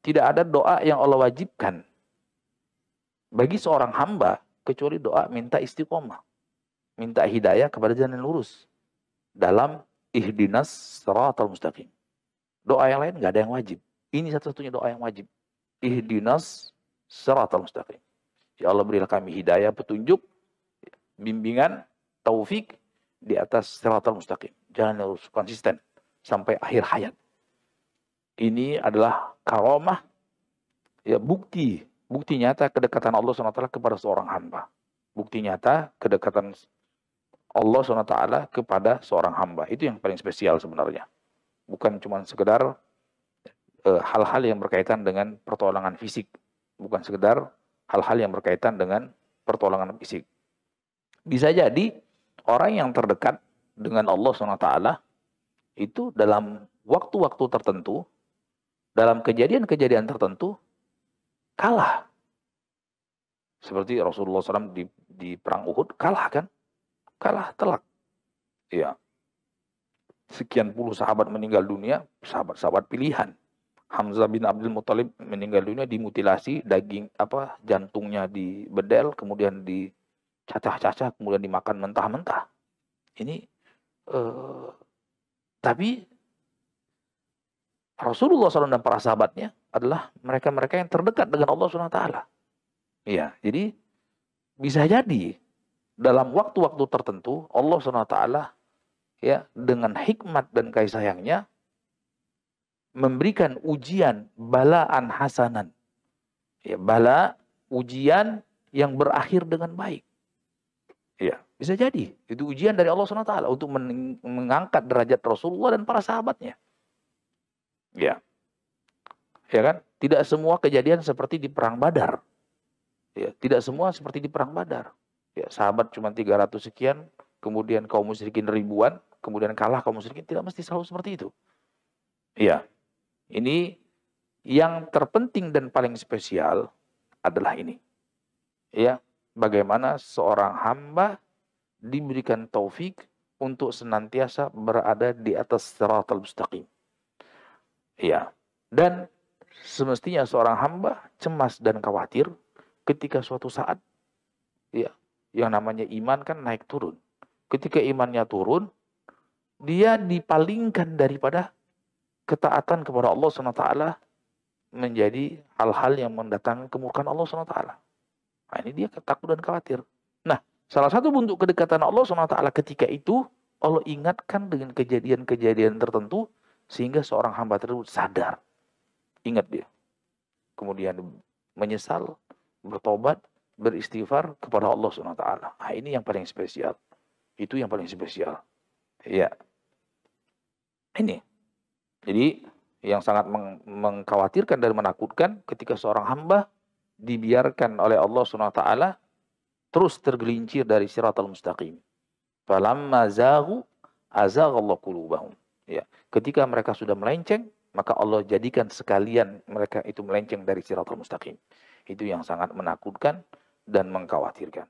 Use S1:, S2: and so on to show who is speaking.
S1: Tidak ada doa yang Allah wajibkan bagi seorang hamba kecuali doa minta istiqomah. Minta hidayah kepada jalan yang lurus. Dalam ihdinas siratal mustaqim. Doa yang lain nggak ada yang wajib. Ini satu-satunya doa yang wajib. Ihdinas siratal mustaqim. Ya Allah berilah kami hidayah, petunjuk, bimbingan, taufik di atas siratal mustaqim. Jalan yang lurus, konsisten sampai akhir hayat. Ini adalah karomah ya bukti bukti nyata kedekatan Allah SWT kepada seorang hamba bukti nyata kedekatan Allah SWT kepada seorang hamba itu yang paling spesial sebenarnya bukan cuma sekedar eh, hal-hal e, -hal yang berkaitan dengan pertolongan fisik bukan sekedar hal-hal yang berkaitan dengan pertolongan fisik bisa jadi orang yang terdekat dengan Allah SWT itu dalam waktu-waktu tertentu dalam kejadian-kejadian tertentu kalah. Seperti Rasulullah SAW di, di perang Uhud kalah kan? Kalah telak. Ya. Sekian puluh sahabat meninggal dunia, sahabat-sahabat pilihan. Hamzah bin Abdul Muthalib meninggal dunia dimutilasi daging apa jantungnya di bedel kemudian dicacah-cacah kemudian dimakan mentah-mentah. Ini eh, tapi Rasulullah SAW dan para sahabatnya adalah mereka-mereka yang terdekat dengan Allah SWT. Iya, jadi bisa jadi dalam waktu-waktu tertentu Allah SWT ya dengan hikmat dan kasih sayangnya memberikan ujian balaan hasanan. Ya, bala ujian yang berakhir dengan baik. Iya, bisa jadi. Itu ujian dari Allah SWT untuk mengangkat derajat Rasulullah dan para sahabatnya. Ya. Ya kan? Tidak semua kejadian seperti di perang Badar. Ya, tidak semua seperti di perang Badar. Ya, sahabat cuma 300 sekian, kemudian kaum musyrikin ribuan, kemudian kalah kaum musyrikin tidak mesti selalu seperti itu. Iya. Ini yang terpenting dan paling spesial adalah ini. Ya, bagaimana seorang hamba diberikan taufik untuk senantiasa berada di atas siratal mustaqim. Ya. Dan semestinya seorang hamba cemas dan khawatir ketika suatu saat ya yang namanya iman kan naik turun. Ketika imannya turun, dia dipalingkan daripada ketaatan kepada Allah SWT menjadi hal-hal yang mendatangkan kemurkaan Allah SWT. Nah, ini dia ketakutan dan khawatir. Nah, salah satu bentuk kedekatan Allah SWT ketika itu, Allah ingatkan dengan kejadian-kejadian tertentu sehingga seorang hamba tersebut sadar. Ingat dia. Kemudian menyesal, bertobat, beristighfar kepada Allah Subhanahu wa taala. Nah, ini yang paling spesial. Itu yang paling spesial. ya Ini. Jadi yang sangat meng mengkhawatirkan dan menakutkan ketika seorang hamba dibiarkan oleh Allah subhanahu taala terus tergelincir dari siratal mustaqim. Falamma zaghu azaghallahu qulubahum. Ya. Ketika mereka sudah melenceng, maka Allah jadikan sekalian mereka itu melenceng dari siratul mustaqim. Itu yang sangat menakutkan dan mengkhawatirkan.